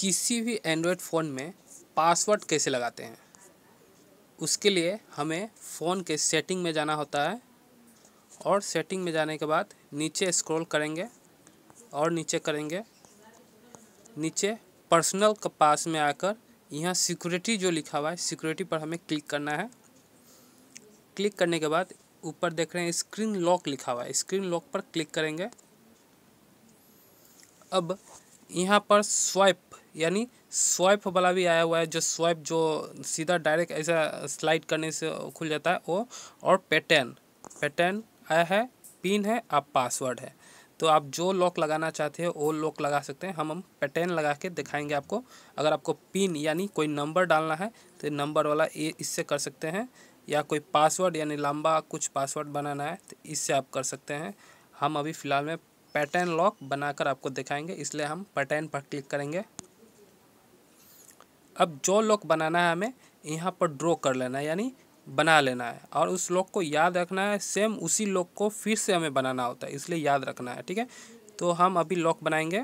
किसी भी Android phone में पासवर्ड कैसे लगाते हैं उसके लिए हमें फ़ोन के सेटिंग में जाना होता है और सेटिंग में जाने के बाद नीचे स्क्रॉल करेंगे और नीचे करेंगे नीचे पर्सनल के पास में आकर यहाँ सिक्योरिटी जो लिखा हुआ है सिक्योरिटी पर हमें क्लिक करना है क्लिक करने के बाद ऊपर देख रहे हैं स्क्रीन लॉक लिखा हुआ है स्क्रीन लॉक पर क्लिक करेंगे अब यहाँ पर स्वाइप यानी स्वाइप वाला भी आया हुआ है जो स्वाइप जो सीधा डायरेक्ट ऐसा स्लाइड करने से खुल जाता है वो और पैटर्न पैटर्न आया है पिन है आप पासवर्ड है तो आप जो लॉक लगाना चाहते हैं वो लॉक लगा सकते हैं हम हम पैटर्न लगा के दिखाएंगे आपको अगर आपको पिन यानी कोई नंबर डालना है तो नंबर वाला ये इससे कर सकते हैं या कोई पासवर्ड यानी लंबा कुछ पासवर्ड बनाना है तो इससे आप कर सकते हैं हम अभी फ़िलहाल में पैटर्न लॉक बनाकर आपको दिखाएंगे इसलिए हम पैटर्न पर क्लिक करेंगे अब जो लॉक बनाना है हमें यहाँ पर ड्रॉ कर लेना है यानी बना लेना है और उस लॉक को याद रखना है सेम उसी लॉक को फिर से हमें बनाना होता है इसलिए याद रखना है ठीक है तो हम अभी लॉक बनाएंगे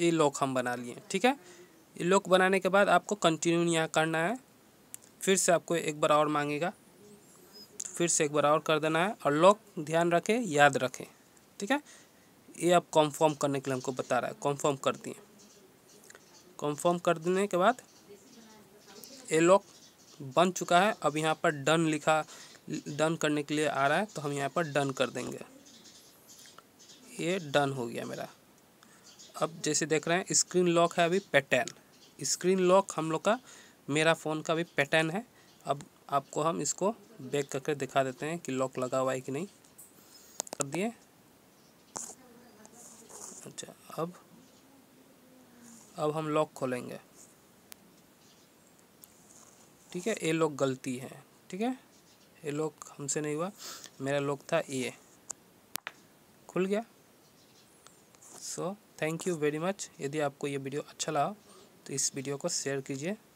ये लॉक हम बना लिए ठीक है ये लॉक बनाने के बाद आपको कंटिन्यू यहाँ करना है फिर से आपको एक बार और मांगेगा फिर से एक बार और कर देना है और लॉक ध्यान रखें याद रखें ठीक है ये आप कंफर्म करने के लिए हमको बता रहा है कंफर्म कर दिए कंफर्म कर देने के बाद ये लॉक बन चुका है अब यहाँ पर डन लिखा डन करने के लिए आ रहा है तो हम यहाँ पर डन कर देंगे ये डन हो गया मेरा अब जैसे देख रहे हैं स्क्रीन लॉक है अभी पैटर्न स्क्रीन लॉक हम लोग का मेरा फ़ोन का भी पैटर्न है अब आपको हम इसको बैक करके दिखा देते हैं कि लॉक लगा हुआ है कि नहीं कर दिए अच्छा अब अब हम लॉक खोलेंगे ठीक है ये लॉक गलती है ठीक है ये लॉक हमसे नहीं हुआ मेरा लॉक था ये खुल गया so thank you very much यदि आपको ये वीडियो अच्छा लगा तो इस वीडियो को शेयर कीजिए